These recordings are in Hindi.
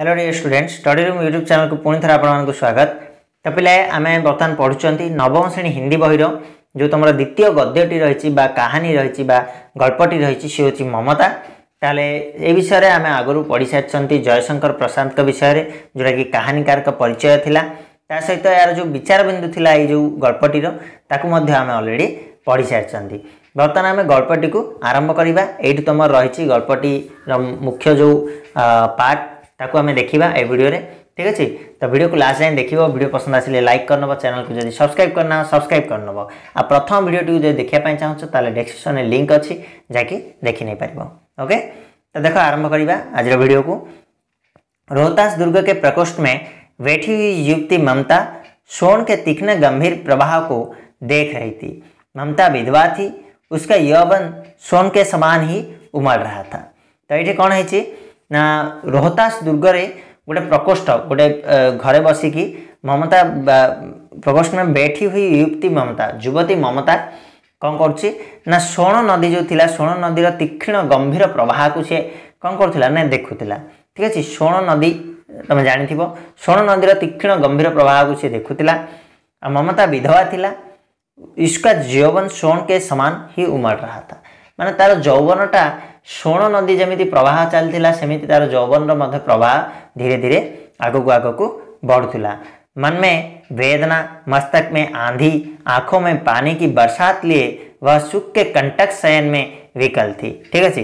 hello dear student study room YouTube ଚ୍ୟାନେଲକୁ ପୁଣି ଥରେ ଆପଣମାନଙ୍କୁ ସ୍ୱାଗତ ତ ପିଲାଏ ଆମେ ବର୍ତ୍ତମାନ ପଢ଼ୁଛନ୍ତି ନବମ ଶ୍ରେଣୀ ହିନ୍ଦୀ ବହିର ଯେଉଁ ତୁମର ଦ୍ୱିତୀୟ ଗଦ୍ୟଟି ରହିଛି ବା କାହାଣୀ ରହିଛି ବା ଗଳ୍ପଟି ରହିଛି ସିଏ ହେଉଛି ମମତା ତାହେଲେ ଏ ବିଷୟରେ ଆମେ ଆଗରୁ ପଢ଼ିସାରିଛନ୍ତି ଜୟଶଙ୍କର ପ୍ରଶାନ୍ତଙ୍କ ବିଷୟରେ ଯେଉଁଟାକି କାହାଣୀକାରଙ୍କ ପରିଚୟ ଥିଲା ତା ସହିତ ଏହାର ଯେଉଁ ବିଚାରବିନ୍ଦୁ ଥିଲା ଏଇ ଯେଉଁ ଗଳ୍ପଟିର ତାକୁ ମଧ୍ୟ ଆମେ ଅଲରେଡ଼ି ପଢ଼ିସାରିଛନ୍ତି ବର୍ତ୍ତମାନ ଆମେ ଗଳ୍ପଟିକୁ ଆରମ୍ଭ କରିବା ଏଇଠି ତୁମର ରହିଛି ଗଳ୍ପଟିର ମୁଖ୍ୟ ଯେଉଁ ପାର୍ଟ ताको आम देखा ए भिडियो ठीक अच्छे तो वीडियो को लास्ट जाए देखो वीडियो पसंद आसे लाइक कर नब चेल को जब सब्सक्राइब करना सब्सक्राइब कर नब आ प्रथम भिडियोटी जब देखापी चाहो तो डेस्क्रिपन लिंक अच्छी जैक देखी नहीं पार ओके तो देख आरंभ करवा आज भिडियो को रोहतास दुर्ग के प्रकोष्ठ में वेठी हुई युक्ति ममता स्वर्ण के तीक्ष्ण गंभीर प्रवाह को देख रही थी ममता विधवा थी उसका यौवन स्वर्ण के समान ही उमड़ रहा था तो ये कौन है ନା ରୋହତାସ ଦୁର୍ଗରେ ଗୋଟେ ପ୍ରକୋଷ୍ଠ ଗୋଟେ ଘରେ ବସିକି ମମତା ପ୍ରକୋଷ୍ଠ ମେ ବେଠି ହୋଇ ୟୁକ୍ତି ମମତା ଯୁବତୀ ମମତା କ'ଣ କରୁଛି ନା ସୋଣ ନଦୀ ଯେଉଁ ଥିଲା ସୋଣ ନଦୀର ତୀକ୍ଷ୍ଣ ଗମ୍ଭୀର ପ୍ରବାହକୁ ସେ କ'ଣ କରୁଥିଲା ନା ଦେଖୁଥିଲା ଠିକ୍ ଅଛି ସୋଣ ନଦୀ ତୁମେ ଜାଣିଥିବ ସୋଣ ନଦୀର ତୀକ୍ଷ୍ଣ ଗମ୍ଭୀର ପ୍ରବାହକୁ ସେ ଦେଖୁଥିଲା ଆଉ ମମତା ବିଧବା ଥିଲା इसका जीवन सोन के समान ही उमड़ रहा था ମାନେ ତା'ର ଯୌବନଟା ଷୋଣ ନଦୀ ଯେମିତି ପ୍ରବାହ ଚାଲିଥିଲା ସେମିତି ତା'ର ଯୌବନର ମଧ୍ୟ धीरे ଧୀରେ ଧୀରେ ଆଗକୁ ଆଗକୁ बढ़ुला मन में वेदना मस्तक में आंधी आंखों में पानी की बरसात लिए वह सुख के कंटक शयन में विकल थी ठीक अच्छे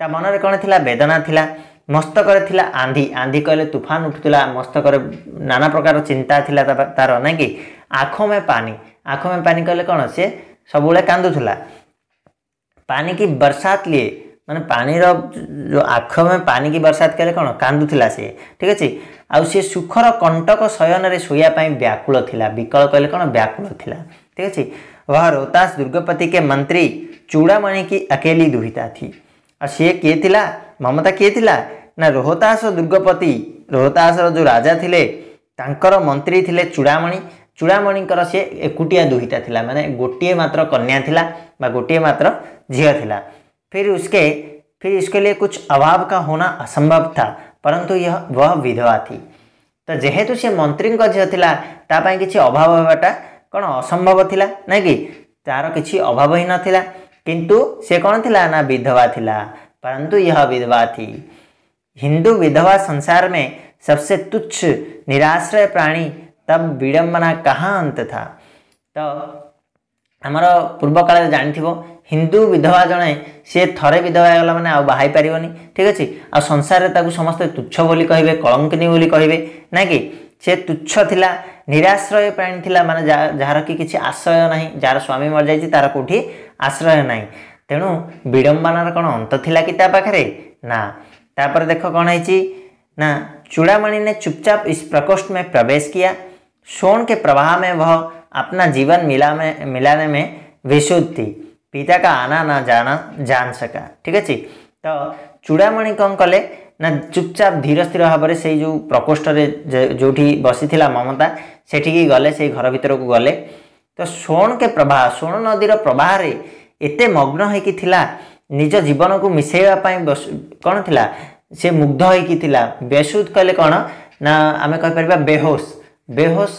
ता मन में कौन थी वेदना थी मस्तक आंधी आंधी कह तूफान उठुला मस्तक नाना प्रकार चिंता थी तार ना कि आँखों में पानी आँखों में पानी कहले कौन सी सबुले कांदुला पानी की बरसात लिए ମାନେ ପାଣିର ଯେଉଁ ଆଖ ପାଣିକି ବରସାତ କଲେ କ'ଣ କାନ୍ଦୁଥିଲା ସିଏ ଠିକ୍ ଅଛି ଆଉ ସିଏ ସୁଖର କଣ୍ଟକ ଶୟନରେ ଶୋଇବା ପାଇଁ ବ୍ୟାକୁଳ ଥିଲା ବିକଳ କହିଲେ कौन व्याकूल ଥିଲା ठीक ଅଛି वह रोहतास दुर्गपति के मंत्री चूड़ामणि की अकेली दुहिता थी और सी किए थिला ममता किए थिला ना रोहतास दुर्गपति रोहतास जो राजा थे मंत्री थे चूड़ामणि चूड़ामणि सी ଏକୁଟିଆ ଦୁହିତା ଥିଲା मैंने गोटे मात्र कन्या ଥିଲା ବା ଗୋଟିଏ ମାତ୍ର ଝିଅ फिर उसके फिर इसके लिए कुछ अभाव का होना असंभव था परंतु यह वह विधवा थी तो जेहेतु सी मंत्री झील थी किसी अभाव होगाटा कौन असंभव था ना कि तार किसी अभाव ही नाला किंतु से कौन थी ना विधवा थी परंतु यह विधवा थी हिंदू विधवा संसार में सबसे तुच्छ निराश्रय प्राणी तब विडम्बना कहाँ अंत था ତ ଆମର ପୂର୍ବ କାଳରେ ଜାଣିଥିବ ହିନ୍ଦୁ ବିଧବା ଜଣେ ସିଏ ଥରେ ବିଧବା ହେଇଗଲା ମାନେ ଆଉ ବାହାରି ପାରିବନି ଠିକ୍ ଅଛି ଆଉ ସଂସାରରେ ତାକୁ ସମସ୍ତେ ତୁଚ୍ଛ ବୋଲି କହିବେ କଳଙ୍କିନୀ ବୋଲି କହିବେ ନା କି ସେ ତୁଚ୍ଛ ଥିଲା ନିରାଶ୍ରୟ ପ୍ରାଣୀ ଥିଲା ମାନେ ଯାହାର କି କିଛି ଆଶ୍ରୟ ନାହିଁ ଯାହାର ସ୍ୱାମୀ ମରିଯାଇଛି ତା'ର କେଉଁଠି ଆଶ୍ରୟ ନାହିଁ ତେଣୁ ବିଡ଼ମ୍ବନାର କ'ଣ ଅନ୍ତ ଥିଲା କି ତା ପାଖରେ ନା ତାପରେ ଦେଖ କ'ଣ ହେଇଛି ନା ଚୂଡ଼ାମଣି ନେ ଚୁପଚାପ ଇସ୍ ପ୍ରକୋଷ୍ଠ ମେ ପ୍ରବେଶ କିୟା सोन के प्रवाह में वह अपना जीवन मिला में मिलाने में विशुद्ध थी पिता का आना ना जाना जान सका ठीक अच्छे तो चूड़ामणि कौन कले ना चुपचाप धीर स्थिर भाव से जो प्रकोष्ठ जो बसी ममता सेठिकी गले से घर भितर को गले तो सोन के प्रवाह सोण नदी प्रवाह एत मग्न हो निज जीवन को मिसेवाई कौन थी सी मुग्ध होशुद बेसुद कले कौन ना आम कहीपर बेहोश ବେହୋସ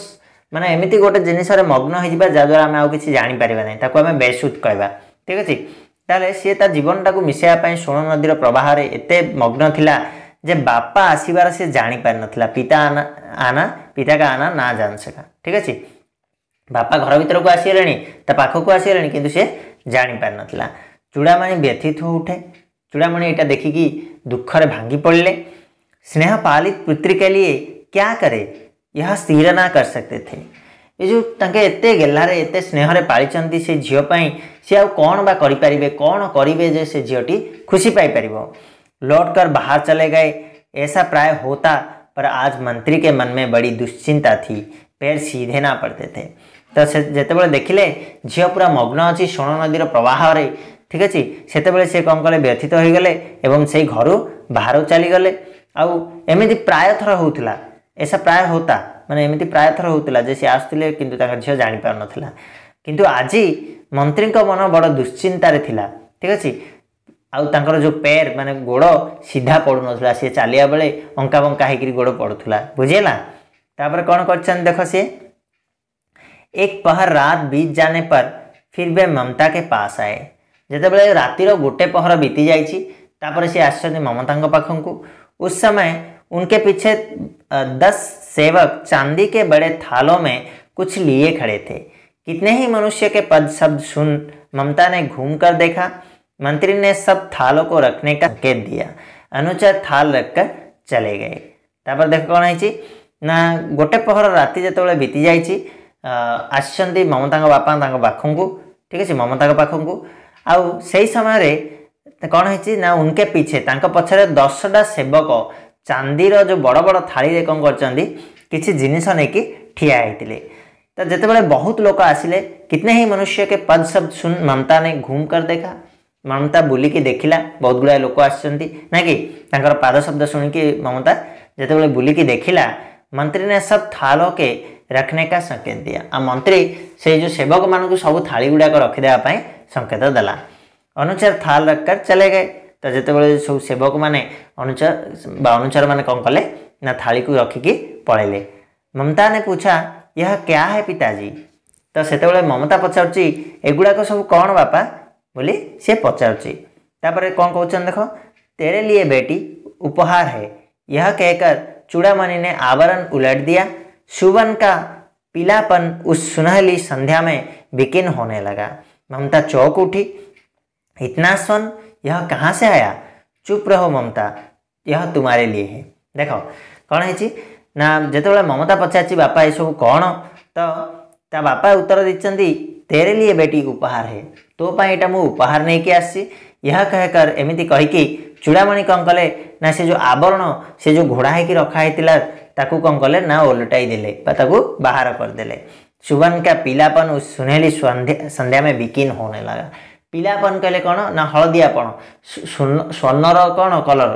ମାନେ ଏମିତି ଗୋଟେ ଜିନିଷରେ ମଗ୍ନ ହୋଇଯିବା ଯାହାଦ୍ୱାରା ଆମେ ଆଉ କିଛି ଜାଣିପାରିବା ନାହିଁ ତାକୁ ଆମେ ବେସୁଦ କହିବା ଠିକ୍ ଅଛି ତାହେଲେ ସିଏ ତା ଜୀବନଟାକୁ ମିଶାଇବା ପାଇଁ ଷୋଳ ନଦୀର ପ୍ରବାହରେ ଏତେ ମଗ୍ନ ଥିଲା ଯେ ବାପା ଆସିବାର ସେ ଜାଣିପାରିନଥିଲା ପିତା ଆନା ଆନା ପିତା କା ଆନା ନା ଜାଣ ସେଟା ଠିକ୍ ଅଛି ବାପା ଘର ଭିତରକୁ ଆସିଗଲେଣି ତା ପାଖକୁ ଆସିଗଲେଣି କିନ୍ତୁ ସେ ଜାଣିପାରିନଥିଲା ଚୂଡ଼ାମଣି ବ୍ୟଥିତ ଉଠେ ଚୂଡ଼ାମଣି ଏଇଟା ଦେଖିକି ଦୁଃଖରେ ଭାଙ୍ଗି ପଡ଼ିଲେ ସ୍ନେହ ପାଲିତ ପୁତ୍ରିକା ଲିଏ କ୍ୟା କରେ ଏହା ସ୍ଥିର ନା କରିସାରିଥିଲେ ଏ ଯେଉଁ ତାଙ୍କେ ଏତେ ଗେହ୍ଲାରେ ଏତେ ସ୍ନେହରେ से ସେ से ପାଇଁ ସେ ଆଉ କ'ଣ ବା କରିପାରିବେ କ'ଣ କରିବେ ଯେ खुशी पाई लौट कर बाहर चले गए ऐसा प्राय होता पर आज मंत्री के मन में बड़ी दुश्चिंता थी पैर सीधे ना पड़ते थे तो जिते बड़े देखिले झील पूरा मग्न अच्छी सोण नदी प्रवाह ठीक अच्छे से कौन कले व्यथित हो गले से घर बाहर चलीगले आमती प्राय थर होता ऐसा प्राय होता ମାନେ ଏମିତି ପ୍ରାୟ ଥର ହେଉଥିଲା ଯେ ସେ ଆସୁଥିଲେ କିନ୍ତୁ ତାଙ୍କ ଝିଅ ଜାଣିପାରୁନଥିଲା କିନ୍ତୁ ଆଜି ମନ୍ତ୍ରୀଙ୍କ ମନ ବଡ଼ ଦୁଶ୍ଚିନ୍ତାରେ ଥିଲା ଠିକ୍ ଅଛି ଆଉ ତାଙ୍କର ଯେଉଁ ପେର୍ ମାନେ ଗୋଡ଼ ସିଧା ପଡ଼ୁନଥିଲା ସିଏ ଚାଲିବା ବେଳେ ଅଙ୍କା ବଙ୍କା ହେଇକିରି ଗୋଡ଼ ପଡ଼ୁଥିଲା ବୁଝିହେଲା ତାପରେ କ'ଣ କରିଛନ୍ତି ଦେଖ ସିଏ ଏକ ପହର ରାତ ବିତ ଜାନେ ପର ଫିର ବେ ମମତା କେ ପାସ୍ ଆଏ ଯେତେବେଳେ ରାତିର ଗୋଟେ ପହର ବିତି ଯାଇଛି ତାପରେ ସିଏ ଆସିଛନ୍ତି ମମତାଙ୍କ ପାଖକୁ ଉସ୍ ସମୟ ଉନକେ ପିଛେ दस सेवक चांदी के बड़े थालों में कुछ लिए खड़े थे कितने ही मनुष्य के पद शब्द सुन ममता ने घूम कर देखा मंत्री ने सब थालों को रखने का संकेत दिया अनुचर थाल रखकर चले गए तापर देख कौन है ना गोटे पहर राति जो बीती जा ममता बापा पाख को ठीक अच्छे ममता पाख को आई समय कौन है ना उनके पीछे पछे दसटा सेवक ଚାନ୍ଦିର जो बड़ बड़ ଥାଳିରେ कौन कर କିଛି ଜିନିଷ ନେଇକି ठिया ହେଇଥିଲେ तो जितेबाला बहुत लोग आसिले कितने ही मनुष्य के पद शब्द सुन ममता ने घूम कर देखा ममता बुली देखला बहुत गुड़ाए लोक आसचंती ना कि तांकर पाद शब्द सुनिकी ममता जितेबाला बुली की मंत्री ने सब थाल के रखने का संकेत दिया आ मंत्री से जो सेवक मान सब थाली गुड़ाक रखीदेवाई संकेत देला अनुचार थाल रखकर चले गए तो जिते बड़े सब सेवक मैंने अनुचार मैंने कौन कले ना थाली को रखिकी पड़े ममता ने पूछा यह क्या है पिताजी तो से ममता पचारुड़ाक सब कौन बापा बोली सी पचार कौन कौन देख तेरे लिए बेटी उपहार है यह कहकर चूड़ा मणि ने आवरण उलट दिया सुवन का पीलापन उस सुनहली संध्या में विकीन होने लगा ममता चौक उठी इतना सुन यह कहाँ से आया चुप रहो ममता यह तुम्हारे लिए है देख कौन है ना जोबाला ममता पचार बापा ये सब कौन तो ता बापा उत्तर देखते तेरे लिए बेटी उपहार है तोपाई यहाँ मुहार नहीं कि आसी यह कहकर एमती कहीकि चूड़ामणि कं कले ना से जो आवरण से जो घोड़ा है रखाही कं कले ना ओलटाई दे बाहर करदे सुवन का पिलापन सुनहली संध्या में बिकिन होने लगा ପିଲାପଣ କହିଲେ କ'ଣ ନା ହଳଦିଆପଣ ସ୍ୱର୍ଣ୍ଣର କ'ଣ କଲର୍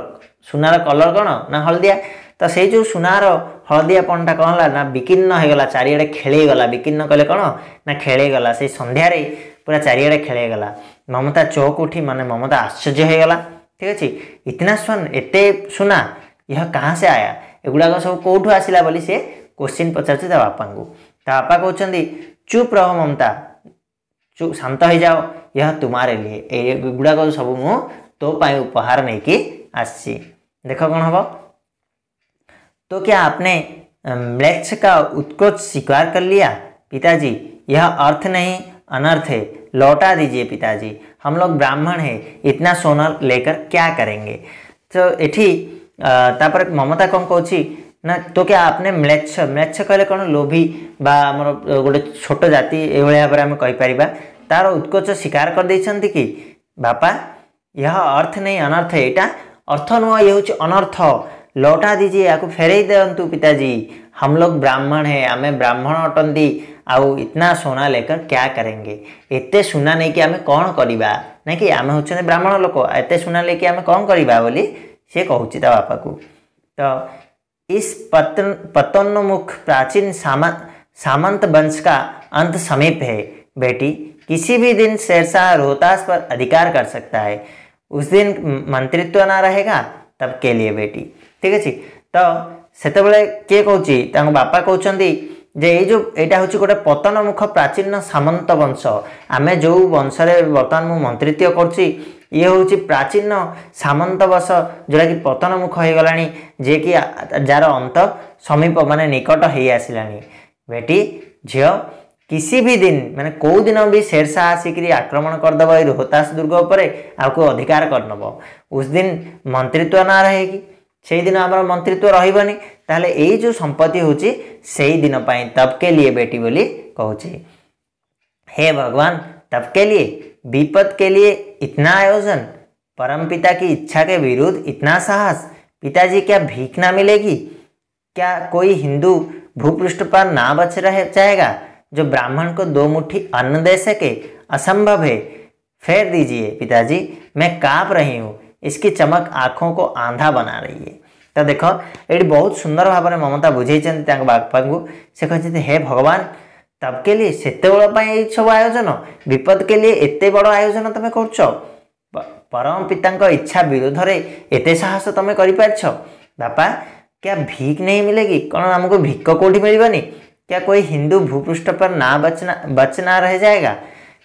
ସୁନାର କଲର୍ କ'ଣ ନା ହଳଦିଆ ତ ସେଇ ଯେଉଁ ସୁନାର ହଳଦିଆପଣଟା କ'ଣ ହେଲା ନା ବିକିନ୍ନ ହୋଇଗଲା ଚାରିଆଡ଼େ ଖେଳେଇଗଲା ବିକିନ୍ନ କହିଲେ କ'ଣ ନା ଖେଳେଇଗଲା ସେଇ ସନ୍ଧ୍ୟାରେ ପୁରା ଚାରିଆଡ଼େ ଖେଳେଇଗଲା ମମତା ଚୌକ ଉଠି ମାନେ ମମତା ଆଶ୍ଚର୍ଯ୍ୟ ହୋଇଗଲା ଠିକ୍ ଅଛି ଇତିନା ସ୍ୱର୍ଣ୍ଣ ଏତେ ସୁନା ଏହା କାହିଁ ସେ ଆୟା ଏଗୁଡ଼ାକ ସବୁ କେଉଁଠୁ ଆସିଲା ବୋଲି ସେ କୋଶ୍ଚିନ୍ ପଚାରୁଛି ତା ବାପାଙ୍କୁ ତା ବାପା କହୁଛନ୍ତି ଚୁପ୍ ରହ ମମତା शांत हो जाओ यह तुम्हारे लिए गुड़ाक तो सब मुझे तो उपहार नहीं कि आसी देख कौन हम तो क्या आपने म्लेच्छ का उत्कोच स्वीकार कर लिया पिताजी यह अर्थ नहीं अनर्थ है लौटा दीजिए पिताजी हम लोग ब्राह्मण है इतना सोना लेकर क्या करेंगे तो ये तापर ममता कौन कौन ना तो क्या आपने म्लेच्छ म्लेच्छ कह कौन लोभी आमर गोटे छोट जाति भाव में कहींपर तार उत्कोच स्वीकार कर दे कि बापा यह अर्थ नहीं अनर्थ यहाँ अर्थ नुह ये हूँ अनर्थ लौटा दीजिए या फेरई दिंतु पिताजी हम लोग ब्राह्मण है आम ब्राह्मण अटंती आउ इतना सोना लेकर क्या करेंगे एत सुना नहीं कि आम कौन करवा ना कि आम हो ब्राह्मण लोक एत सुना लेकिन आम कौन करवा सी कहता बापा को तो इस पतन पतनोन्मुख प्राचीन सामा सामंत वंश का अंत समीप है बेटी किसी भी दिन शेरशाह रोहतास पर अधिकार कर सकता है उस दिन मंत्रित्व ना रहेगा तब के लिए बेटी ठीक अच्छे तो ସେତେବେଳେ କିଏ କହୁଛି ତାଙ୍କ ବାପା କହୁଛନ୍ତି ଯେ ଏଇ ଯେଉଁ ଏଇଟା ହେଉଛି ଗୋଟେ प्राचीन सामंत वंश आम जो ଯେଉଁ ବଂଶରେ ବର୍ତ୍ତମାନ ମୁଁ ମନ୍ତ୍ରିତ୍ୱ କରୁଛି ଇଏ ହେଉଛି ପ୍ରାଚୀନ ସାମନ୍ତବଶ ଯେଉଁଟାକି ପତନମୁଖ ହୋଇଗଲାଣି ଯିଏକି ଯାହାର ଅନ୍ତ ସମୀପ ମାନେ ନିକଟ ହୋଇଆସିଲାଣି ବେଟି ଝିଅ କିଛି ବି ଦିନ ମାନେ କେଉଁ ଦିନ ବି ଶେରଶାହ ଆସିକରି ଆକ୍ରମଣ କରିଦେବ ଏଇ ରୋହତାସ ଦୁର୍ଗ ଉପରେ ଆକୁ ଅଧିକାର କରିନେବ ଉସ ଦିନ ମନ୍ତ୍ରୀତ୍ୱ ନ ରହିକି ସେଇଦିନ ଆମର ମନ୍ତ୍ରୀତ୍ୱ ରହିବନି ତାହେଲେ ଏଇ ଯେଉଁ ସମ୍ପତ୍ତି ହେଉଛି ସେଇଦିନ ପାଇଁ ତବକେ ଲିଏ ବେଟି ବୋଲି କହୁଛି ହେ ଭଗବାନ ତବକେ ଲିଏ विपद के लिए इतना आयोजन परम पिता की इच्छा के विरुद्ध इतना साहस पिताजी क्या भीख ना मिलेगी क्या कोई हिंदू भूपृष्ठ पर ना बच रह जाएगा जो ब्राह्मण को दो मुट्ठी अन्न दे सके असंभव है फेर दीजिए पिताजी मैं काँप रही हूँ इसकी चमक आँखों को आंधा बना रही है ତ तो ये बहुत सुंदर भाव में ममता बुझे बापा को से कहते हे भगवान তবকে লিয়ে সেতবেল পাই এই সব আয়োজন বিপদকে লিয়ে এতে বড় আয়োজন তুমি করছ পরম পিতাঙ্ক ইচ্ছা বিরুদ্ধরে এতে সাহস তুমি করিপারছ বাপা क्या भीख नहीं मिलेगी कौन हमको भिक्क कोठी मिलवानी क्या कोई हिंदू भूपृष्ठ पर ना बचना बचना रह जाएगा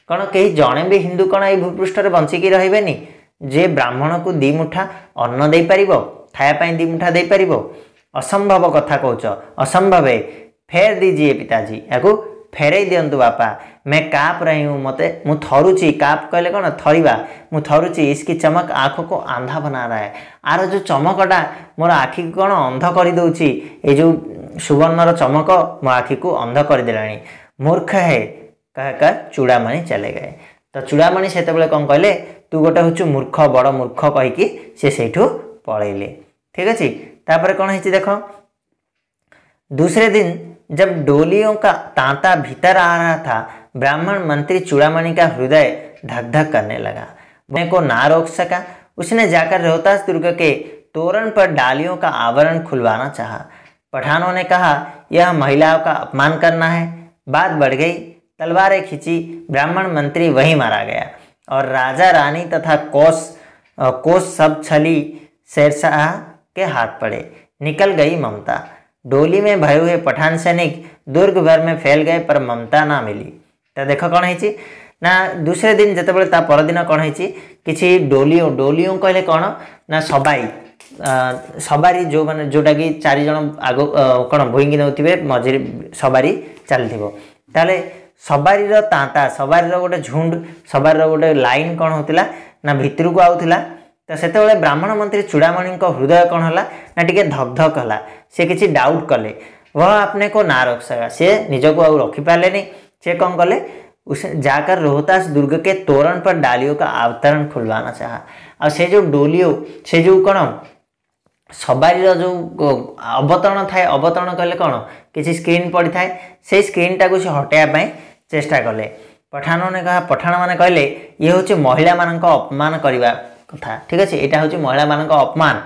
कौन कहीं जड़े भी हिंदू कौन ये भूपृष्ठ बंचिकी रे जे ब्राह्मण को दी मुठा अन्न दे पार खायापाई दी मुठा दे पार असंभव कथा कौच असंभव फेर दीजिए पिताजी या ଫେରେଇ ଦିଅନ୍ତୁ ବାପା ମେ କାପ୍ ରହି ହୁଁ ମୋତେ ମୁଁ ଥରୁଛି କାପ୍ କହିଲେ କ'ଣ ଥରିବା ମୁଁ ଥରୁଛି ଇସ୍କି ଚମକ ଆଖକୁ ଆନ୍ଧା ବନା ରହେ ଆର ଯେଉଁ ଚମକଟା ମୋର ଆଖିକୁ କ'ଣ ଅନ୍ଧ କରିଦେଉଛି ଏ ଯେଉଁ ସୁବର୍ଣ୍ଣର ଚମକ ମୋ ଆଖିକୁ ଅନ୍ଧ କରିଦେଲାଣି ମୂର୍ଖ ହେ କାହା କାହା ଚୂଡ଼ାମଣି ଚାଲିଗଏ ତ ଚୂଡ଼ାମଣି ସେତେବେଳେ କ'ଣ କହିଲେ ତୁ ଗୋଟେ ହେଉଛୁ ମୂର୍ଖ ବଡ଼ ମୂର୍ଖ କହିକି ସେ ସେଇଠୁ ପଳେଇଲେ ଠିକ୍ ଅଛି ତାପରେ କ'ଣ ହେଇଛି ଦେଖ दूसरे दिन जब डोलियों का तांता भीतर आ रहा था ब्राह्मण मंत्री चूड़ामणि का हृदय धक धक करने लगा वह को ना रोक सका उसने जाकर रोहतास दुर्ग के तोरण पर डालियों का आवरण खुलवाना चाहा पठानों ने कहा यह महिलाओं का अपमान करना है बात बढ़ गई तलवारें खींची ब्राह्मण मंत्री वहीं मारा गया और राजा रानी तथा कोस कोस सब छली शेरशाह के हाथ पड़े निकल गई ममता डोली में भरे हुए पठान सैनिक दुर्ग भर में फैल गए पर ममता ना मिली तो देख कौन है ना दूसरे दिन जितेबाला ता परदिन कौन है किसी डोलियो डोलियो कहले कौन ना सबाई ସବାରି ଯେଉଁମାନେ ଯେଉଁଟାକି ଚାରିଜଣ ଆଗ କ'ଣ ଭୁଇଁକି ନେଉଥିବେ ମଝିରେ ସବାରି ଚାଲିଥିବ ତାହେଲେ ସବାରିର ତାନ୍ତା ସବାରିର ଗୋଟେ ଝୁଣ୍ଡ ସବାରିର ଗୋଟେ ଲାଇନ୍ କ'ଣ ହେଉଥିଲା ନା ଭିତରକୁ ଆଉଥିଲା तो से ब्राह्मण मंत्री ଚୂଡ଼ାମଣିଙ୍କ हृदय कौन है ना टे ଧକଧକ ହେଲା ସେ କିଛି ଡାଉଟ୍ କଲେ व अपने को ना रख सका से निजो को रखी पारे नहीं से कौन कले उसे जाकर रोहतास दुर्ग के तोरण पर डालियों का अवतरण खुलवाना चाहा और से जो डोलियो से जो कौन सवारी जो अवतरण थाए अवतरण कले कौन किसी स्क्रीन पड़ी थाए से स्क्रीन टाक से हटायापी चेष्टा कले पठान ने कहा पठाण मैंने कहले ये हूँ महिला मान अपमान करवा କଥା ଠିକ ଅଛି ଏଇଟା ହେଉଛି ମହିଳାମାନଙ୍କ ଅପମାନ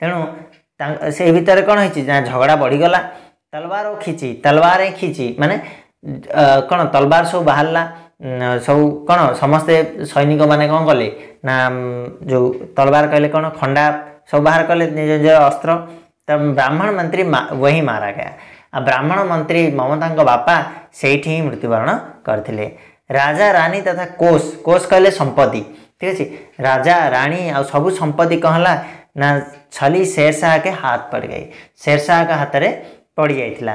ତେଣୁ ସେଇ ଭିତରେ କ'ଣ ହେଇଛି ନା ଝଗଡ଼ା ବଢ଼ିଗଲା ତଲବାର ଖିଚି ତଲବାର ହିଁ ଖିଚି ମାନେ କ'ଣ ତଲବାର ସବୁ ବାହାରିଲା ସବୁ କ'ଣ ସମସ୍ତେ ସୈନିକମାନେ କ'ଣ କଲେ ନା ଯେଉଁ ତଲବାର କହିଲେ କ'ଣ ଖଣ୍ଡା ସବୁ ବାହାର କଲେ ନିଜ ନିଜ ଅସ୍ତ୍ର ତ ବ୍ରାହ୍ମଣ ମନ୍ତ୍ରୀ ୱହି ମାରାଗା ଆଉ ବ୍ରାହ୍ମଣ ମନ୍ତ୍ରୀ ମମତାଙ୍କ ବାପା ସେଇଠି ହିଁ ମୃତ୍ୟୁବରଣ କରିଥିଲେ ରାଜା ରାଣୀ ତଥା କୋଷ କୋଷ କହିଲେ ସମ୍ପତ୍ତି ଠିକ୍ ଅଛି ରାଜା ରାଣୀ ଆଉ ସବୁ ସମ୍ପତ୍ତି କ'ଣ ହେଲା ନା ଛଲି ଶେରଶାହ କେ ହାତ ପଡ଼ିଯାଇ ଶେରଶାହଙ୍କ ହାତରେ ପଡ଼ିଯାଇଥିଲା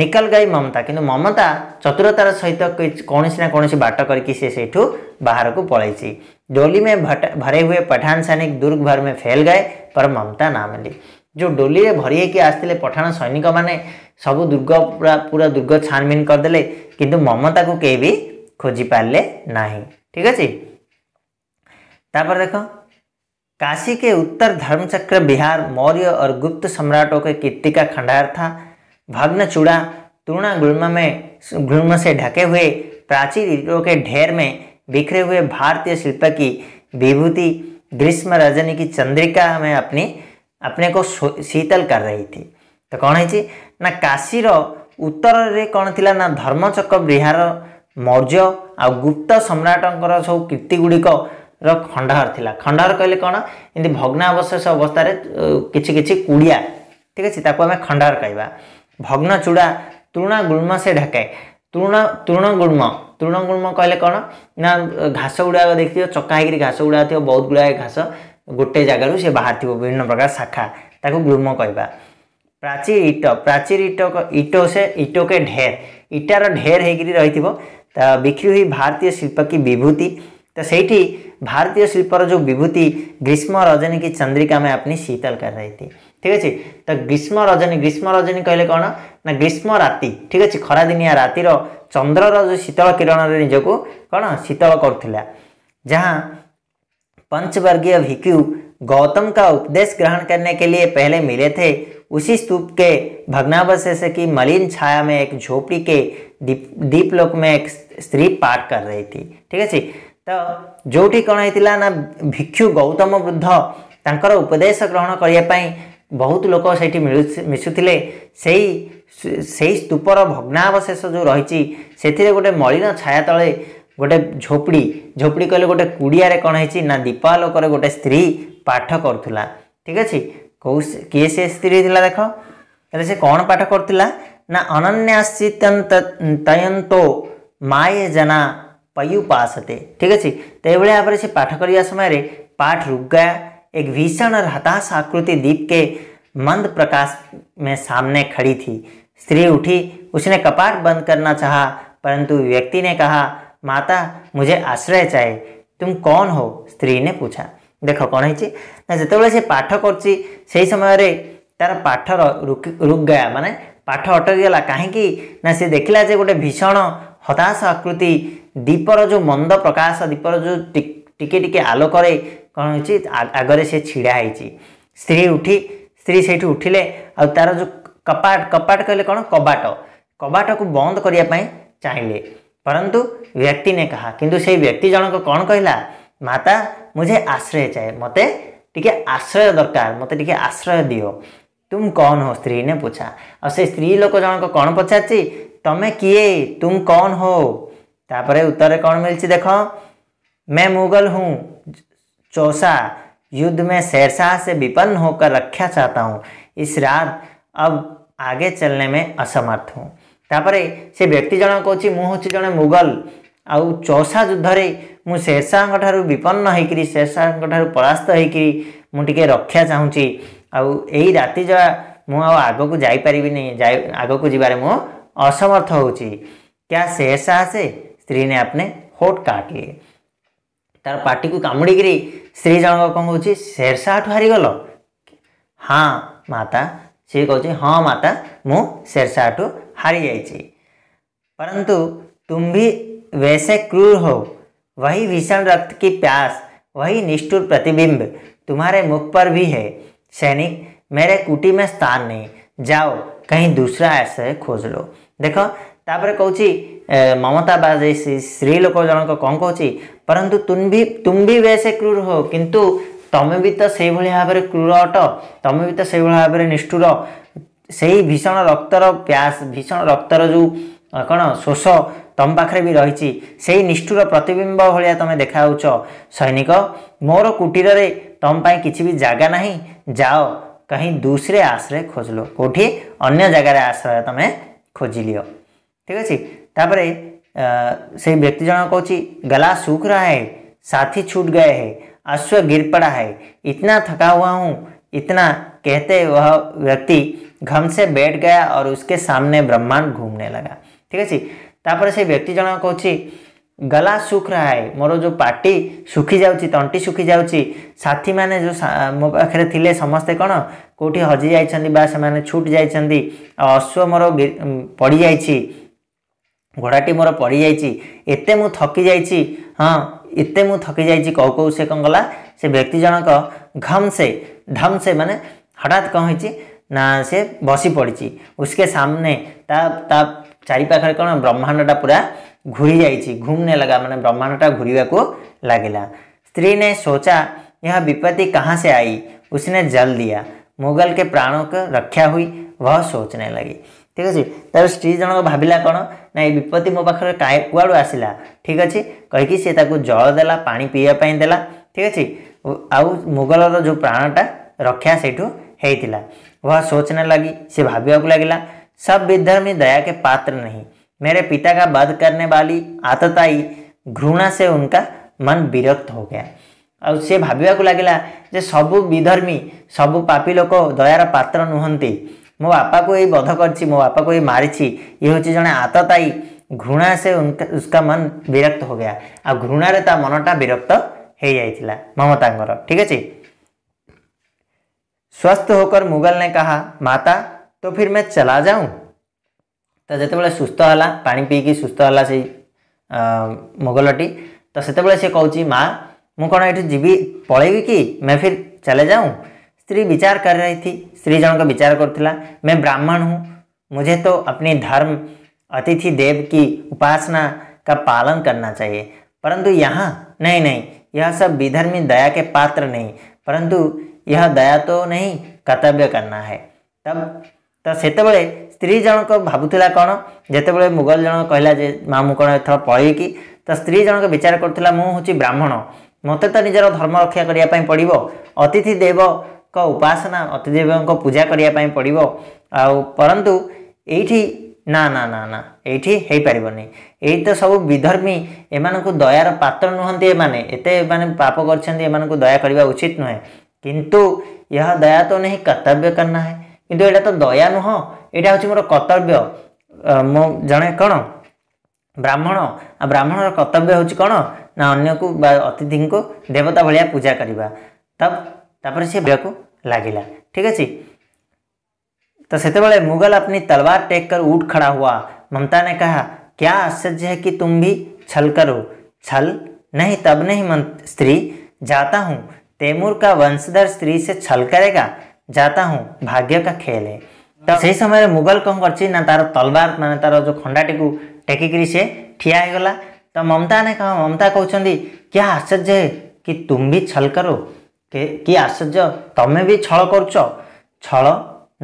ନିକଲ ଗାଇ ମମତା କିନ୍ତୁ ମମତା ଚତୁରତାର ସହିତ କୌଣସି ନା କୌଣସି ବାଟ କରିକି ସେ ସେଇଠୁ ବାହାରକୁ ପଳାଇଛି डोली में भट भरे हुए पठान सैनिक दुर्ग भर में फैल गए पर ममता ना मिली जो डोली में भरी होकर आसते पठाण सैनिक मैंने सब दुर्ग पूरा पूरा दुर्ग छानबीन करदे कि ममता को कहीं भी खोजी पारे ना ठीक अच्छे तापर देख काशी के उत्तर धर्मचक्र बिहार मौर्य और गुप्त सम्राटों के कीर्ति का खंडार था भग्न चूड़ा तुणा गुल्म में गुल्म से ढके हुए प्राचीन ईटों के ढेर में बिखरे हुए भारतीय शिल्प की विभूति ग्रीष्म रजनी की चंद्रिका में अपनी अपने को शीतल कर रही थी तो कौन है ना काशीर उत्तर रे कौन थी ना धर्मचक्र बिहार ମୌର୍ଯ୍ୟ ଆଉ ଗୁପ୍ତ ସମ୍ରାଟଙ୍କର ସବୁ କୀର୍ତ୍ତିଗୁଡ଼ିକର ଖଣ୍ଡାର ଥିଲା ଖଣ୍ଡାର କହିଲେ କ'ଣ ଏମିତି ଭଗ୍ନାବଶେଷ ଅବସ୍ଥାରେ କିଛି କିଛି କୁଡ଼ିଆ ଠିକ୍ ଅଛି ତାକୁ ଆମେ ଖଣ୍ଡାର କହିବା ଭଗ୍ନ ଚୂଡ଼ା ତୃଣ ଗୁଳ୍ମ ସେ ଢାକେ ତୃଣ ତୃଣ ଗୁଳ୍ମ ତୃଣ ଗୁଳ୍ମ କହିଲେ କ'ଣ ନା ଘାସ ଗୁଡ଼ାକ ଦେଖିଥିବ ଚକା ହେଇକିରି ଘାସ ଗୁଡ଼ାକ ଥିବ ବହୁତ ଗୁଡ଼ାଏ ଘାସ ଗୋଟେ ଜାଗାରୁ ସେ ବାହାରିଥିବ ବିଭିନ୍ନ ପ୍ରକାର ଶାଖା ତାକୁ ଗୁଳ୍ମ କହିବା ପ୍ରାଚୀର ଇଟ ପ୍ରାଚୀର ଇଟ ଇଟୋ ସେ ଇଟୋକେ ଢେର ଇଟାର ଢେର ହେଇକିରି ରହିଥିବ त ହୋଇ भारतीय शिल्प କି विभूति तो सही भारतीय शिल्पर जो विभूति ग्रीष्म रजनी की चंद्रिका में अपनी शीतल कर रही थी ठीक अछि त ग्रीष्म रजनी ग्रीष्म रजनी कहले कौन ना ग्रीष्म राति ठीक अच्छे रो रातिर र जो शीतल किरण निजको कौन शीतल करुला जहाँ पंचवर्गीय भिक्यू गौतम का उपदेश ग्रहण करने के लिए पहले मिले थे उसी स्तूप के भग्नावशेष की मलिन छाया में एक झोपड़ी के दीप दीपलोक में एक स्त्री पाठ कर रही थी ठीक अच्छे तो जोटी कौन होता ना भिक्षु गौतम बुद्ध ତାଙ୍କର ଉପଦେଶ ଗ୍ରହଣ କରିବା ପାଇଁ ବହୁତ ଲୋକ ସେଇଠି ମିଶୁଥିଲେ ସେଇ ସେଇ ସ୍ତୂପର ଭଗ୍ନାବଶେଷ ଯେଉଁ ରହିଛି ସେଥିରେ ଗୋଟେ ମଳିନ ଛାୟା ତଳେ ଗୋଟେ ଝୋପଡ଼ି ଝୋପଡ଼ି କହିଲେ ଗୋଟେ କୁଡ଼ିଆରେ କ'ଣ ହେଇଛି ନା ଦୀପାଲୋକରେ ଗୋଟେ ସ୍ତ୍ରୀ पाठ कर ठीक अच्छे कौ किए सी स्त्री थी देख से कौन पाठ कर अनन्यासितयंतो माए जना पयुपाशते ठीक अच्छे तो यह भाव से पाठ करवा समय पाठ रुगा एक भीषण हताश आकृति दीप के मंद प्रकाश में सामने खड़ी थी स्त्री उठी उसने कपाट बंद करना चाहा परंतु व्यक्ति ने कहा माता मुझे आश्रय चाहे तुम कौन हो स्त्री ने पूछा ଦେଖ କ'ଣ ହେଇଛି ନା ଯେତେବେଳେ ସେ ପାଠ କରୁଛି ସେହି ସମୟରେ ତାର ପାଠର ରୁଗା ମାନେ ପାଠ ଅଟକିଗଲା କାହିଁକି ନା ସେ ଦେଖିଲା ଯେ ଗୋଟେ ଭୀଷଣ ହତାଶ ଆକୃତି ଦୀପର ଯେଉଁ ମନ୍ଦ ପ୍ରକାଶ ଦୀପର ଯେଉଁ ଟିକିଏ ଟିକେ ଆଲୋକରେ କ'ଣ ହେଉଛି ଆଗରେ ସେ ଛିଡ଼ା ହେଇଛି ସ୍ତ୍ରୀ ଉଠି ସ୍ତ୍ରୀ ସେଇଠି ଉଠିଲେ ଆଉ ତାର ଯେଉଁ କପାଟ କପାଟ କହିଲେ କ'ଣ କବାଟ କବାଟକୁ ବନ୍ଦ କରିବା ପାଇଁ ଚାହିଁଲେ ପରନ୍ତୁ ବ୍ୟକ୍ତି ନେ କାହା କିନ୍ତୁ ସେଇ ବ୍ୟକ୍ତି ଜଣକ କ'ଣ କହିଲା माता मुझे आश्रय चाहे मत टे आश्रय दरकार मत आश्रय दि तुम कौन हो स्त्री ने पूछा और से स्त्री लोक जनक कौन पचार तुम्हें किए तुम कौन हो तापर उत्तर कौन मिली देख मैं मुगल हूँ चौसा युद्ध में शेरशाह से विपन्न होकर रक्षा चाहता हूँ इस रात अब आगे चलने में असमर्थ हूँ तापर से व्यक्ति जन कौन मुझे जड़े मुगल ଆଉ ଚଷା ଯୁଦ୍ଧରେ ମୁଁ ଶେରଶାହଙ୍କ ଠାରୁ ବିପନ୍ନ ହୋଇକରି ଶେରଶାହଙ୍କ ଠାରୁ ପରାସ୍ତ ହୋଇକରି ମୁଁ ଟିକେ ରକ୍ଷା ଚାହୁଁଛି ଆଉ ଏଇ ରାତି ଯାହା ମୁଁ ଆଉ ଆଗକୁ ଯାଇପାରିବିନି ଯାଇ ଆଗକୁ ଯିବାରେ ମୁଁ ଅସମର୍ଥ ହେଉଛି କ୍ୟା ଶେରଶାହ ସେ ସ୍ତ୍ରୀନେ ଆପନେ ହୋଟ୍ କାଟ୍ ତାର ପାଟିକୁ କାମୁଡ଼ିକିରି ସ୍ତ୍ରୀ ଜଣକ କ'ଣ କହୁଛି ଶେରଶାହଠୁ ହାରିଗଲ ହଁ ମାତା ସେ କହୁଛି ହଁ ମାତା ମୁଁ ଶେରଶାହଠୁ ହାରିଯାଇଛି ପରନ୍ତୁ ତୁମ୍ଭି वैसे क्रूर हो वही भीषण रक्त की प्यास वही निष्ठुर प्रतिबिंब तुम्हारे मुख पर भी है सैनिक मेरे कुटी में स्थान नहीं जाओ कहीं दूसरा आश्रय खोज लो देख तापर कौच ममता बाज स्त्रीलोक जनक कौन कौच परंतु तुम भी तुम भी वैसे क्रूर हो किंतु तुम्हें भी तो से भाव क्रूर अट तुम्हें भी तो से भाव निष्ठुर से भीषण रक्तर प्यास भीषण रक्तर जो कौन शोष तुम पाखे भी रही निष्ठुर प्रतिबिंब भाया तुम ତମେ सैनिक मोर कुटीर से ତମ कि जगह ना जाओ कहीं दूसरे आश्रय खोज लो कौटी अग जगार आश्रय तुम खोज लियो ठीक अच्छे तापर से व्यक्ति जन कौच गला सुख रहा है साथी छूट गए है अश्व गिर पड़ा है इतना थका हुआ हूँ इतना कहते वह व्यक्ति घम से बैठ गया और उसके सामने ब्रह्मांड घूमने लगा ठीक है जी ତାପରେ ସେ ବ୍ୟକ୍ତି ଜଣକ କହୁଛି ଗଲା ସୁଖ ରାଏ ମୋର ଯେଉଁ ପାଟି ଶୁଖି ଯାଉଛି ତଣ୍ଟି ଶୁଖି ଯାଉଛି ସାଥୀମାନେ ଯେଉଁ ମୋ ପାଖରେ ଥିଲେ ସମସ୍ତେ କ'ଣ କେଉଁଠି ହଜି ଯାଇଛନ୍ତି ବା ସେମାନେ ଛୁଟି ଯାଇଛନ୍ତି ଅଶ୍ୱ ମୋର ପଡ଼ିଯାଇଛି ଘୋଡ଼ାଟି ମୋର ପଡ଼ିଯାଇଛି ଏତେ ମୁଁ ଥକି ଯାଇଛି ହଁ ଏତେ ମୁଁ ଥକି ଯାଇଛି କହୁ କହୁ ସେ କ'ଣ ଗଲା ସେ ବ୍ୟକ୍ତି ଜଣକ ଘମ୍ ସେ ଧମ୍ ସେ ମାନେ ହଠାତ୍ କ'ଣ ହେଇଛି ନା से बसी पड़ी उसके सामने ता ता চারি कौन কোণ पूरा घूरी ঘুরি घूमने ঘুমনে লাগা মানে ব্রহ্মাণ্ডটা ঘুরবা स्त्री ने सोचा यह विपत्ति कहाँ से आई उसने जल दिया मुगल के प्राणों को रक्षा हुई वह सोचने लगी ठीक अच्छे तर स्त्री जनक भाविला कौन ना ये विपत्ति मो पाखे कहीं आसला ठीक अच्छे कहीकि सी जल दे पा पीवाई दे ठीक अच्छे आउ मुगलर जो प्राणटा रक्षा से वह सोचने लगी सी भाव लगे सब विधर्मी दया के पात्र नहीं मेरे पिता का वध करने वाली आतताई घृणा से उनका मन विरक्त हो गया ଆଉ ସେ ଭାବିବାକୁ ଲାଗିଲା ଯେ ସବୁ ବିଧର୍ମୀ ସବୁ ପାପୀ ଲୋକ ଦୟାର ପାତ୍ର ନୁହନ୍ତି ମୋ ବାପାକୁ ଏଇ ବଧ କରିଛି ମୋ ବାପାକୁ ଏଇ ମାରିଛି ଇଏ ହେଉଛି ଜଣେ ଆତତାୟୀ ଘୃଣା ସେ ଉସ୍କା ମନ ବିରକ୍ତ ହୋ ଗୟା ଆଉ ଘୃଣାରେ ତା ମନଟା ବିରକ୍ତ ହେଇଯାଇଥିଲା ମମତାଙ୍କର ଠିକ୍ ଅଛି स्वस्थ होकर मुगल ने कहा माता तो फिर मैं चला जाऊँ तो जिते बड़े सुस्थ है पा पी सुस्थ है से मोगलटी तो से कह मुँ जी पलि कि मैं फिर चले जाऊँ स्त्री विचार कर रही थी स्त्री जनक विचार कर ब्राह्मण हूँ मुझे तो अपनी धर्म अतिथि देव की उपासना का पालन करना चाहिए परंतु यहाँ नहीं नहीं यह सब विधर्मी दया के पात्र नहीं परंतु यह दया तो नहीं कर्तव्य करना है तब ତ ସେତେବେଳେ ସ୍ତ୍ରୀ ଜଣକ ଭାବୁଥିଲା କ'ଣ ଯେତେବେଳେ ମୋଗଲ ଜଣକ କହିଲା ଯେ ମା ମୁଁ କ'ଣ ଏଥର ପଳେଇକି ତ ସ୍ତ୍ରୀ ଜଣକ ବିଚାର କରୁଥିଲା ମୁଁ ହେଉଛି ବ୍ରାହ୍ମଣ ମୋତେ ତ ନିଜର ଧର୍ମ ରକ୍ଷା କରିବା ପାଇଁ ପଡ଼ିବ ଅତିଥି ଦେବଙ୍କ ଉପାସନା ଅତିଥି ଦେବଙ୍କ ପୂଜା କରିବା ପାଇଁ ପଡ଼ିବ ଆଉ ପରନ୍ତୁ ଏଇଠି ନା ନା ନା ନା ଏଇଠି ହେଇପାରିବନି ଏଇ ତ ସବୁ ବିଧର୍ମୀ ଏମାନଙ୍କୁ ଦୟାର ପାତ୍ର ନୁହନ୍ତି ଏମାନେ ଏତେ ଏମାନେ ପାପ କରିଛନ୍ତି ଏମାନଙ୍କୁ ଦୟା କରିବା ଉଚିତ ନୁହେଁ କିନ୍ତୁ ଏହା ଦୟା ତ ନେଇ କର୍ତ୍ତବ୍ୟ କରିନାହିଁ किंतु यहाँ तो दया नुह यहाँ हूँ मोर कर्तव्य मो जड़े कौन ब्राह्मण ब्राह्मण कर्तव्य हूँ कौन ना अन्य को अतिथि को देवता भाया पूजा करवा तब तापर सी को लगला ठीक अच्छे तो से मुगल अपनी तलवार टेक कर उठ खड़ा हुआ ममता ने कहा क्या आश्चर्य है कि तुम भी छल करो छल नहीं तब नहीं मंत्र स्त्री जाता हूँ तैमूर का वंशधर स्त्री से छल करेगा ଯାହା ହଁ ଭାଗ୍ୟ କା ଖେଲେ ତ ସେହି ସମୟରେ ମୁଗଲ କ'ଣ କରିଛି ନା ତାର ତଲବାର ମାନେ ତାର ଯେଉଁ ଖଣ୍ଡାଟିକୁ ଟେକିକିରି ସେ ଠିଆ ହୋଇଗଲା ତ ମମତା ନେ କହ ମମତା କହୁଛନ୍ତି କି ଆଶ୍ଚର୍ଯ୍ୟ କି ତୁମ୍ଭି ଛଲ କର କି ଆଶ୍ଚର୍ଯ୍ୟ ତମେ ବି ଛଳ କରୁଛ ଛଳ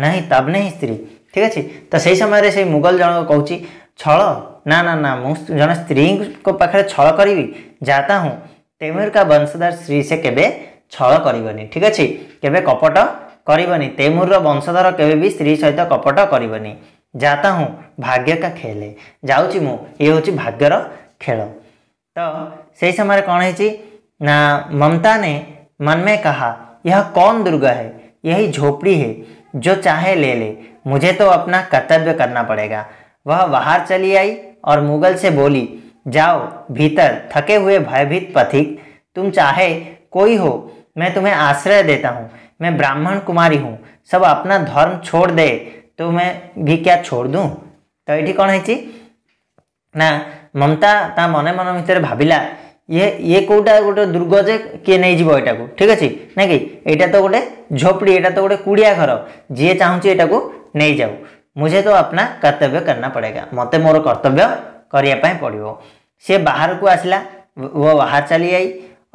ନାହିଁ ତାବ ନାହିଁ ସ୍ତ୍ରୀ ଠିକ ଅଛି ତ ସେହି ସମୟରେ ସେ ମୁଗଲ ଜଣକ କହୁଛି ଛଳ ନା ନା ନା ମୁଁ ଜଣେ ସ୍ତ୍ରୀଙ୍କ ପାଖରେ ଛଳ କରିବି ଯାହା ତା ହଁ ତେମିରକା ବଂଶଧର ସ୍ତ୍ରୀ ସେ କେବେ ଛଳ କରିବନି ଠିକ ଅଛି କେବେ କପଟ करनी तैमूर वंशधर के स्त्री सहित कपट करबनी जाता हूँ भाग्य का खेले जाऊँ मु ये हूँ भाग्यर खेल तो से समय कौन है ना ममता ने मन में कहा यह कौन दुर्गा है यही झोपड़ी है जो चाहे ले ले मुझे तो अपना कर्तव्य करना पड़ेगा वह बाहर चली आई और मुगल से बोली जाओ भीतर थके हुए भयभीत पथिक तुम चाहे कोई हो मैं तुम्हें आश्रय देता हूँ मैं ब्राह्मण कुमारी हूँ सब अपना धर्म छोड़ दे तो मैं भी क्या छोड़ दूँ तो ये कौन है ना ममता ता मन मन भितर भाविला ये ये कौटा गोटे दुर्ग जे किए नहीं जीटा को ठीक अच्छे ना कि यहाँ तो गोटे झोपड़ी यहाँ तो गोटे कूड़िया घर जी चाहूँ यटा नहीं जाऊ मुझे तो अपना कर्तव्य करना पड़ेगा मत मोर कर्तव्य करने पड़ो सी बाहर को आसला वो बाहर चली आई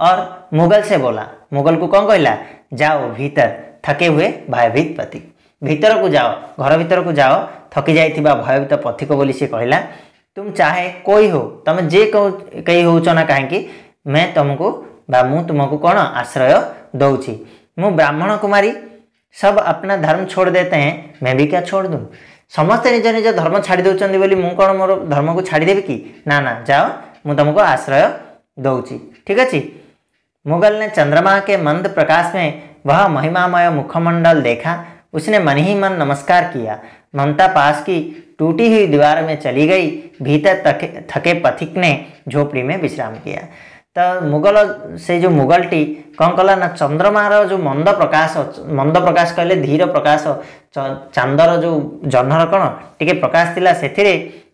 और मुगल से बोला मुगल को कौन कहला जाओ भीतर थके हुए भयभीत पति भीतर को जाओ घर भीतर को जाओ थकी जाइ भयभीत पथिक बोली सी कहला तुम चाहे कोई हो तुम जे कई हो कहीं मैं तुमको मु तुमको कौन आश्रय दौची मु ब्राह्मण कुमारी सब अपना धर्म छोड़ देते हैं मैं भी क्या छोड़ दूँ समस्ते निज निज धर्म छाड़ दौंस बोली मुझ मोर धर्म को छाड़देवी कि ना ना जाओ मु तुमको आश्रय दौची ठीक अच्छे मुगल ने चंद्रमा के मंद प्रकाश में वह महिमामय मुखमंडल देखा उसने मन ही मन नमस्कार किया ममता पास की टूटी हुई दीवार में चली गई भीतर थके थके पथिक ने झोपड़ी में विश्राम किया तो मुगल से जो मुगलटी कौन कला ना चंद्रमार जो मंद प्रकाश मंद प्रकाश कह धीर प्रकाश चांदर जो जह्नर कौन टे प्रकाश थिला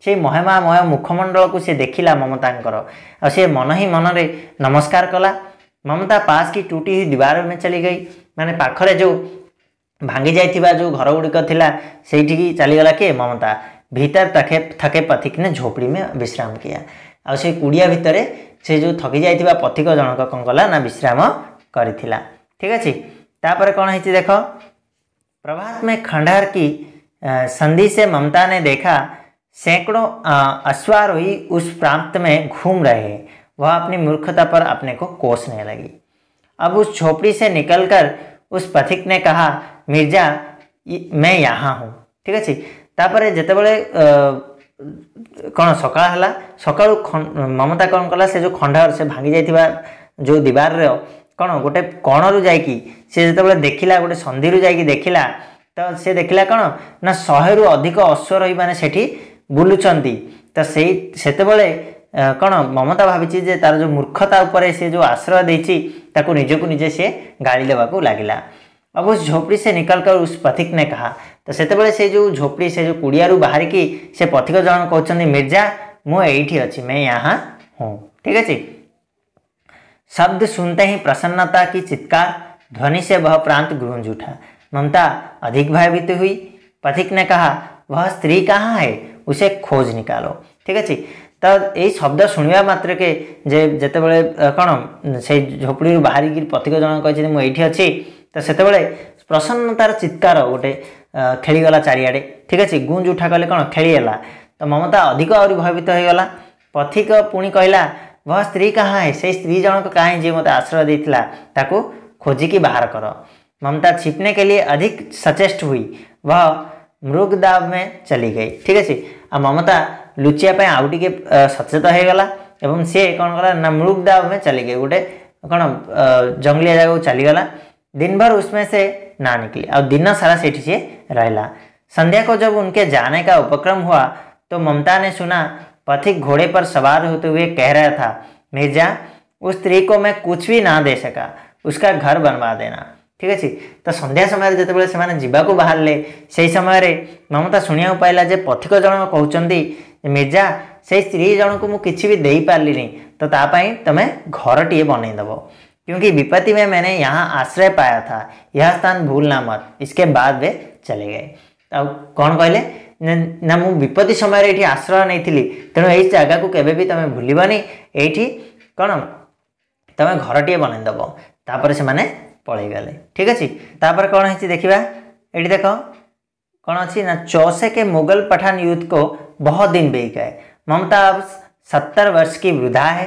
से महिमामय मुखमंडल को सी देखला ममता सी मन ही मनरे नमस्कार कला ममता पास की टूटी हुई दीवार में चली गई मैंने पाखरे जो भांगी जा जो घर गुड़िकला से चलीगला किए ममता भितर थके थके पथिक ने झोपड़ी में विश्राम किया आ कूड़िया भितर से जो थकी जा पथिक जनक कौन कला ना विश्राम कर ठीक अच्छे तापर कौन है देख प्रभात में खंडार की संधि से ममता ने देखा सैकड़ों अश्वारोही उस प्रांत में घूम रहे हैं वह अपनी मूर्खता पर अपने को कोसने लगी अब उस झोपड़ी से निकलकर उस पथिक ने कहा मिर्जा मैं यहाँ हूँ ठीक अच्छे ତାପରେ ଯେତେବେଳେ କ'ଣ ସକାଳ ହେଲା ସକାଳୁ ମମତା କ'ଣ କଲା ସେ ଯେଉଁ ଖଣ୍ଡାର ସେ ଭାଙ୍ଗି ଯାଇଥିବା ଯେଉଁ ଦିବାରର କ'ଣ ଗୋଟେ କଣରୁ ଯାଇକି ସେ ଯେତେବେଳେ ଦେଖିଲା ଗୋଟେ ସନ୍ଧିରୁ ଯାଇକି ଦେଖିଲା ତ ସେ ଦେଖିଲା କ'ଣ ନା ଶହେରୁ ଅଧିକ ଅଶ୍ୱ ରହିମାନେ ସେଠି ବୁଲୁଛନ୍ତି ତ ସେଇ ସେତେବେଳେ कौन ममता भाई तार जो मूर्खता उपर ଉପରେ जो आश्रय ଆଶ୍ରୟ ଦେଇଛି ତାକୁ ନିଜକୁ ନିଜେ ସିଏ ଗାଳି अब उस झोपड़ी से कर उस पथिक ने कहा तो से जो झोपड़ी से जो कुड़ियारू बाहर की से पथिक जन कहते मिर्जा मुझे अच्छी मैं यहाँ हूँ ठीक है शब्द सुनते ही प्रसन्नता की चित्कार ध्वनि से वह प्रांत गूंज उठा ममता अधिक भयभीत हुई पथिक ने कहा वह स्त्री कहाँ है उसे खोज निकालो ठीक है ତ ଏଇ ଶବ୍ଦ ଶୁଣିବା ମାତ୍ରକେ ଯେ ଯେତେବେଳେ କ'ଣ ସେଇ ଝୋପଡ଼ିରୁ ବାହାରିକି ପଥିକ ଜଣକ କହିଛନ୍ତି ମୁଁ ଏଇଠି ଅଛି ତ ସେତେବେଳେ ପ୍ରସନ୍ନତାର ଚିତ୍କାର ଗୋଟେ ଖେଳିଗଲା ଚାରିଆଡ଼େ ଠିକ୍ ଅଛି ଗୁଞ୍ଜ ଉଠା କଲେ କ'ଣ ଖେଳିଗଲା ତ ମମତା ଅଧିକ ଆହୁରି ଭୟଭୀତ ହୋଇଗଲା ପଥିକ ପୁଣି କହିଲା ଭ ସ୍ତ୍ରୀ କାହା ହେ ସେଇ ସ୍ତ୍ରୀ ଜଣକ କାହିଁ ଯିଏ ମୋତେ ଆଶ୍ରୟ ଦେଇଥିଲା ତାକୁ खोଜିକି ବାହାର କର ममता छिपने के लिए अधिक सचेष्ट हुई वह मृगदाब में चली गई ठीक है जी ममता लुचिया आउटे सचेत हो गला एवं सी कौन कला ना मुलुकदा में चली गई गोटे कौन जंगली जगह चलीगला दिन भर उसमें से ना निकली और दिन सारा से रहा संध्या को जब उनके जाने का उपक्रम हुआ तो ममता ने सुना पथिक घोड़े पर सवार होते हुए कह रहा था मिर्जा उस स्त्री को मैं कुछ भी ना दे सका उसका घर बनवा देना ठीक अच्छे तो सन्ध्या समय जो से बाहर से ही समय ममता शुणा पाइला पथिक जन कौन मिर्जा से स्त्री जन को मुझे भी दे पारिनी तो तुम्हें घर टीए बनईदेव क्योंकि विपत्ति में मैंने यहाँ आश्रय पाया था यह स्थान भूल ना मत इसके बाद वे चले गए आ कौन कहले ना मु विपत्ति समय ये आश्रय नहीं थी तेणु यही जगह को केवे भी तुम्हें भूलानी ये कौन तुम घर टीए बनईदेव तापर से পলাইগলে ঠিক আছে তারপরে কোণ হয়েছে দেখা এটি দেখ কোণ অ্যাঁ চৌসে কে मुगल पठान युद्ध को बहुत दिन बेई गए ममता अब सत्तर वर्ष की वृद्धा है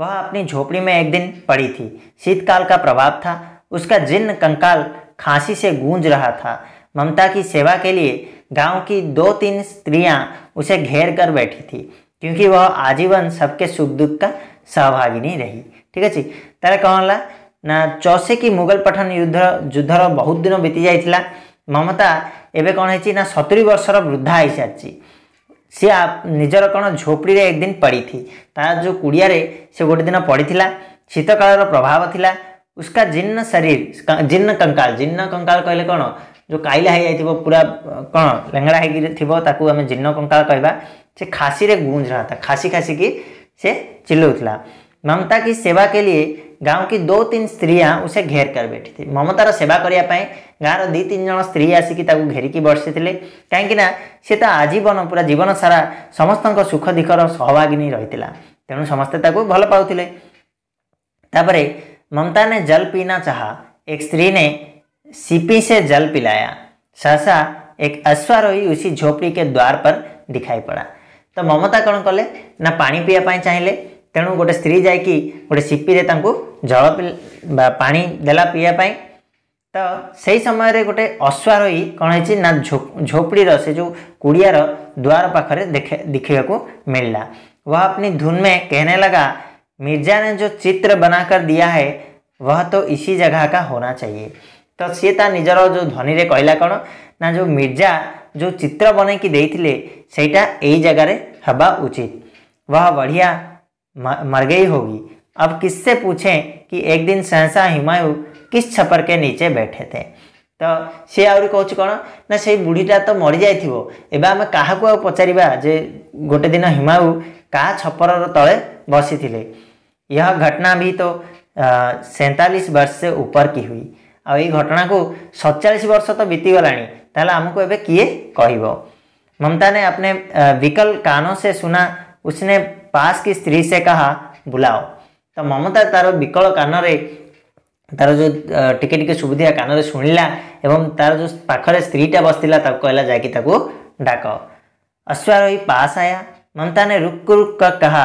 वह अपनी झोपड़ी में एक दिन पड़ी थी शीतकाल का प्रभाव था उसका जिन्न कंकाल खांसी से गूंज रहा था ममता की सेवा के लिए गांव की दो तीन स्त्रियां उसे घेर कर बैठी थी क्योंकि वह आजीवन सबके सुख दुख का सहभागिनी रही ठीक है जी तेरा कौन ला ନା ଚଷିକି ମୁଗଲ ପଠାଣ ଯୁଦ୍ଧ ଯୁଦ୍ଧର ବହୁତ ଦିନ ବିତି ଯାଇଥିଲା ମମତା ଏବେ କ'ଣ ହେଇଛି ନା ସତୁରି ବର୍ଷର ବୃଦ୍ଧା ହେଇସାରିଛି ସିଏ ନିଜର କ'ଣ ଝୋପଡ଼ିରେ ଏକଦିନ ପଡ଼ିଥି ତା ଯେଉଁ କୁଡ଼ିଆରେ ସେ ଗୋଟେ ଦିନ ପଡ଼ିଥିଲା ଶୀତକାଳର ପ୍ରଭାବ ଥିଲା उसका जीर्ण शरीर जीर्ण कंकाल जीर्ण कंकाल कहले कौन जो काइला हो पूरा कौन लेंगड़ा होगी आम जीर्ण कंकाल कहवा से खासी रे गूंज रहा था खासी खासी की से चिल्लाऊला ममता की सेवा के लिए गाँव की दो तीन स्त्री उसे घेर कर बैठी थी ममतार सेवा करने गाँव दी तीन जन स्त्री आसिक घेरिकी बसी थे कहीं सी तो आजीवन पूरा जीवन सारा समस्त सुख दिखर सहभागिनी रही तेणु समस्ते भल पाते ममता ने जल पीना चाहा एक स्त्री ने सीपी से जल पिलाया सहसा एक अश्वारोही उसी झोपड़ी के द्वार पर दिखाई पड़ा तो ममता कौन कले ना पानी पीवाई चाहिए तेणु गोटे स्त्री जा गोटे सीपी जल पा दे पीवापाई तो से समय गोटे अश्वारोही कौन है ना झोपड़ी से जो कुड़िया द्वार पाखे देखा मिलला वह अपनी धुन में कहने लगा मिर्जा ने जो चित्र बनाकर दिया है वह तो इसी जगह का होना चाहिए तो सीता निजर जो ध्वनि कहला कौन ना जो मिर्जा जो चित्र बनई कि देटा यही जगार हवा उचित वह बढ़िया मर गई होगी अब किससे पूछें कि एक दिन सहसा हिमायु किस छपर के नीचे बैठे थे तो सी आहरी कौच कौन ना से बुढ़ीटा तो मरी जाए आम क्या पचार गोटे दिन हिमायु का छपर तले बसी यह घटना भी तो सैंतालीस वर्ष से ऊपर की हुई आई घटना को सतचाश वर्ष तो बीतीगला आमको एवं किए कह ममता ने अपने विकल कानों से सुना उसने पास की स्त्री से कहा बुलाओ तो ममता तार विकल कान ତାର ଯେଉଁ ଟିକେ ଟିକେ ଶୁଭୁଥିବା କାନରେ ଶୁଣିଲା ଏବଂ ତାର ଯେଉଁ ପାଖରେ ସ୍ତ୍ରୀଟା ବସିଥିଲା ତାକୁ କହିଲା ଯାଇକି ତାକୁ अश्वारोही पास आया ममता ने रुक रुक कर कहा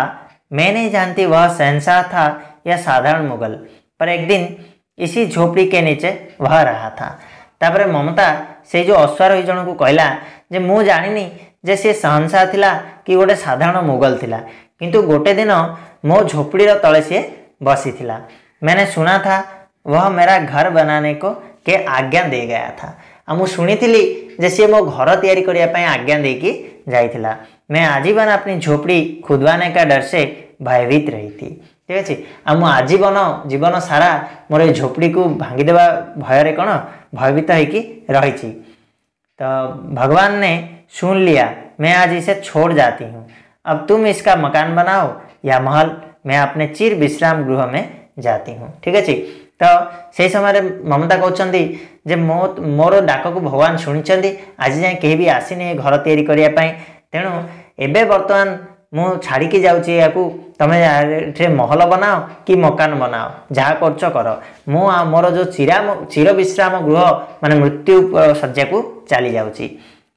मैं नहीं जानती वह शहनशाह था या साधारण मुगल पर एक दिन इसी झोपड़ी के नीचे वह रहा था तापर ममता से जो अश्वारोही को कहला जे मु जानी जे सी शहनशाह कि गोटे साधारण मुगल थिला किंतु गोटे दिन मो झोपड़ी तले सी बसी मैंने सुना था वह मेरा घर बनाने को के आज्ञा दे गया था आ शुणी जे सी मो घर या आज्ञा दे कि जाइला मैं आजीवन अपनी झोपड़ी खुदवाने का डर से भयभीत रही थी ठीक আছে आजीवन जीवन सारा मोर झोपड़ी को কু ভাঙ্গি भयर कौन भयभीत ভয়ভীত হয়েকি রয়েছি ने सुन लिया मैं आज इसे छोड़ जाती हूँ अब तुम इसका मकान बनाओ या महल मैं अपने चीर विश्राम गृह में जाती हूँ ठीक अच्छे तो से समय ममता कहते जे मो मोर डाक को भगवान शुणी आज जाए कहीं भी आसीने घर या तेणु एवं बर्तमान मु छाड़ी जाऊँ या महल बनाओ कि मकान बनाओ जहाँ कर मोर जो चीरा चीर विश्राम गृह मान मृत्यु शज्ञा को चली जाऊँ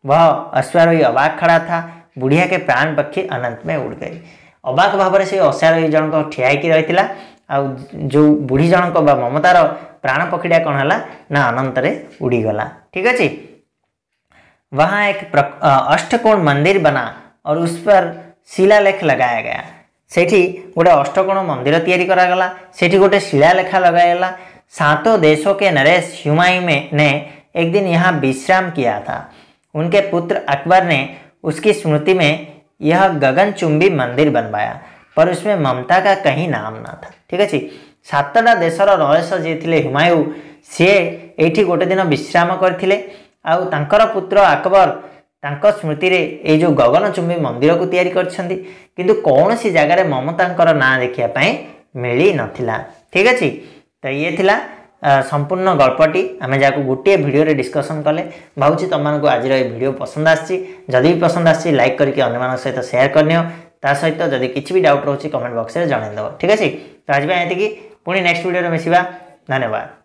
वह अश्वार अबाक खड़ा था ବୁଢ଼ିଆକେ ପ୍ରାଣ ପକ୍ଷୀ ଅନନ୍ତମେ ଉଡ଼ିଗଇ ଅବାକ ଭାବରେ ସେ ଅସାର ଜଣକ ଠିଆ ହେଇକି ରହିଥିଲା ଆଉ ଯେଉଁ जो बुढ़ी जनक ममतार प्राण ପକ୍ଷୀଟା कौन है ना अनंत उड़ीगला ठीक अच्छे वहाँ एक अष्टकोण मंदिर बना और उस पर शिलालेख लगाया गया सेठी गोटे अष्टकोण मंदिर तैयारी करागला सेठी गोटे शिलालेखा लगाया सातों देशों के नरेश हुमायूं में ने एक दिन यहाँ विश्राम किया था उनके पुत्र अकबर ने उसकी स्मृति में यह गगनचुंबी मंदिर बनवाया पर उसमें ममता का कहीं नाम ना था ठीक है सतटा देशर रयस जी थे हुमायूं से यी गोटे दिन विश्राम करते आर पुत्र आकबर तांको स्मृति में यो गगनचुंबी मंदिर को तैयारी कौन सी जगह ममता ना देखापी मिल ना ठीक अच्छे तो ये সম্পূর্ণ গল্পটি আমি যা গোটিয়ে ভিডিওরে ডিসকসন কলে ভাবুছি তোমাকে আজর এই ভিডিও পসন্দ আসছি যদি বি পসন্দ আসছি লাইক করি অন্য সহ সেয়ার করে নিও তা সহ যদি কিছু বি ডাউট রয়েছে কমেন্ট বক্সরে জনাইদেব ঠিক আছে তো আজ এটি পুঁ নেক্সট ভিডিওরে মিশা ধন্যবাদ